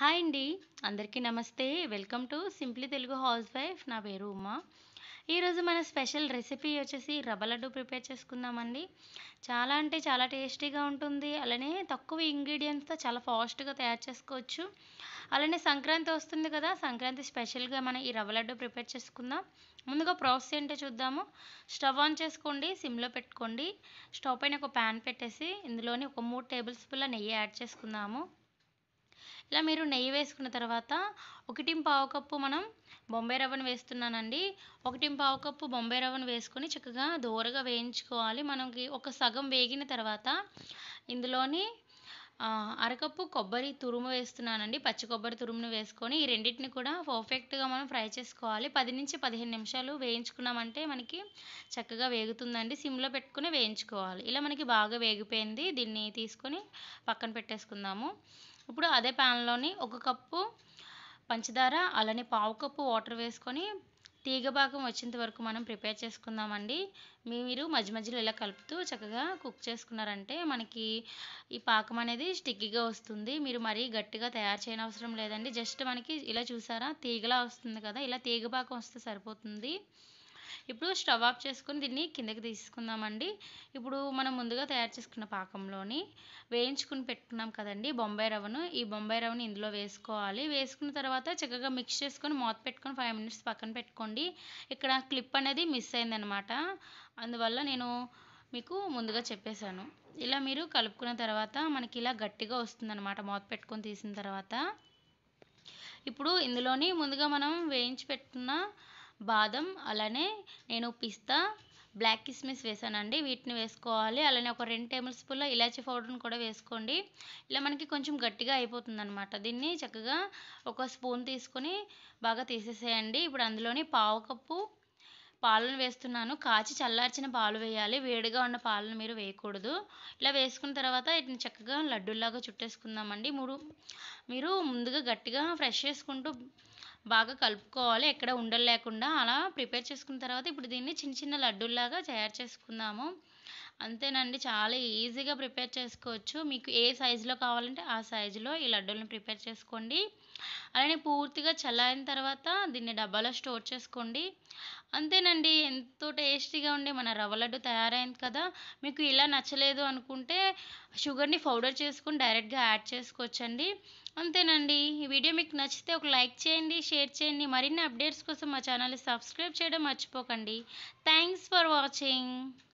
hi అండి అందరికీ నమస్తే welcome to simply Telugu house wife నా పేరు ఉమా ఈరోజు మన స్పెషల్ రెసిపీ వచ్చేసి రవ్వ లడ్డు ప్రిపేర్ చేసుకుందామండి చాలా అంటే చాలా టేస్టీగా ఉంటుంది అలానే తక్కువ ఇంగ్రీడియంట్స్తో చాలా ఫాస్ట్గా తయారు చేసుకోవచ్చు అలానే సంక్రాంతి వస్తుంది కదా సంక్రాంతి స్పెషల్గా మనం ఈ రవ్వ లడ్డు ప్రిపేర్ చేసుకుందాం ముందుగా ప్రాసెస్ ఏంటో చూద్దాము స్టవ్ ఆన్ చేసుకోండి సిమ్లో పెట్టుకోండి స్టవ్ పైన ఒక ప్యాన్ పెట్టేసి ఇందులోని ఒక మూడు టేబుల్ స్పూన్ల నెయ్యి యాడ్ చేసుకుందాము ఇలా మీరు నెయ్యి వేసుకున్న తర్వాత ఒకటి పావు కప్పు మనం బొంబాయి రవ్వను వేస్తున్నానండి ఒకటి పావు కప్పు బొంబాయి రవ్వను వేసుకొని చక్కగా దూరగా వేయించుకోవాలి మనకి ఒక సగం వేగిన తర్వాత ఇందులోని అరకప్పు కొబ్బరి తురుము వేస్తున్నానండి పచ్చి కొబ్బరి తురుమును వేసుకొని ఈ రెండింటిని కూడా పర్ఫెక్ట్గా మనం ఫ్రై చేసుకోవాలి పది నుంచి పదిహేను నిమిషాలు వేయించుకున్నామంటే మనకి చక్కగా వేగుతుందండి సిమ్లో పెట్టుకుని వేయించుకోవాలి ఇలా మనకి బాగా వేగిపోయింది దీన్ని తీసుకొని పక్కన పెట్టేసుకుందాము ఇప్పుడు అదే ప్యాన్లోని ఒక కప్పు పంచదార అలానే పావు కప్పు వాటర్ వేసుకొని తీగ భాగం వచ్చేంత వరకు మనం ప్రిపేర్ చేసుకుందామండి మీరు మధ్య మధ్యలో ఇలా కలుపుతూ చక్కగా కుక్ చేసుకున్నారంటే మనకి ఈ పాకం అనేది స్టిక్కీగా వస్తుంది మీరు మరీ గట్టిగా తయారు చేయని అవసరం లేదండి జస్ట్ మనకి ఇలా చూసారా తీగలా వస్తుంది కదా ఇలా తీగ పాకం వస్తే సరిపోతుంది ఇప్పుడు స్టవ్ ఆఫ్ చేసుకుని దీన్ని కిందకి తీసుకుందామండి ఇప్పుడు మనం ముందుగా తయారు చేసుకున్న పాకంలోని వేయించుకుని పెట్టుకున్నాం కదండి బొంబాయి రవ్వను ఈ బొంబాయి రవ్వను ఇందులో వేసుకోవాలి వేసుకున్న తర్వాత చక్కగా మిక్స్ చేసుకొని మూత పెట్టుకొని ఫైవ్ మినిట్స్ పక్కన పెట్టుకోండి ఇక్కడ క్లిప్ అనేది మిస్ అయిందనమాట అందువల్ల నేను మీకు ముందుగా చెప్పేశాను ఇలా మీరు కలుపుకున్న తర్వాత మనకి ఇలా గట్టిగా వస్తుందన్నమాట మూత పెట్టుకొని తీసిన తర్వాత ఇప్పుడు ఇందులోని ముందుగా మనం వేయించి పెట్టుకున్న బాదం అలానే నేను పిస్తా బ్లాక్ కిస్మిస్ వేసానండి వీటిని వేసుకోవాలి అలానే ఒక రెండు టేబుల్ స్పూన్ల ఇలాచీ పౌడర్ని కూడా వేసుకోండి ఇలా మనకి కొంచెం గట్టిగా అయిపోతుంది అనమాట దీన్ని చక్కగా ఒక స్పూన్ తీసుకొని బాగా తీసేసేయండి ఇప్పుడు అందులోని పావు కప్పు పాలను వేస్తున్నాను కాచి చల్లార్చిన పాలు వేయాలి వేడిగా ఉన్న పాలను మీరు వేయకూడదు ఇలా వేసుకున్న తర్వాత వీటిని చక్కగా లడ్డూలాగా చుట్టేసుకుందామండి మూడు మీరు ముందుగా గట్టిగా ఫ్రెష్ చేసుకుంటూ బాగా కలుపుకోవాలి ఎక్కడ ఉండలు లేకుండా అలా ప్రిపేర్ చేసుకున్న తర్వాత ఇప్పుడు దీన్ని చిన్న చిన్న లడ్డూల్లాగా తయారు చేసుకుందాము అంతేనండి చాలా ఈజీగా ప్రిపేర్ చేసుకోవచ్చు మీకు ఏ సైజులో కావాలంటే ఆ సైజులో ఈ లడ్డూలను ప్రిపేర్ చేసుకోండి అలానే పూర్తిగా చల్లారిన తర్వాత దీన్ని డబ్బాలో స్టోర్ చేసుకోండి అంతేనండి ఎంతో టేస్టీగా ఉండే మన రవ్వ లడ్డు తయారైంది కదా మీకు ఇలా నచ్చలేదు అనుకుంటే షుగర్ని పౌడర్ చేసుకుని డైరెక్ట్గా యాడ్ చేసుకోవచ్చండి అంతేనండి ఈ వీడియో మీకు నచ్చితే ఒక లైక్ చేయండి షేర్ చేయండి మరిన్ని అప్డేట్స్ కోసం మా ఛానల్ని సబ్స్క్రైబ్ చేయడం మర్చిపోకండి థ్యాంక్స్ ఫర్ వాచింగ్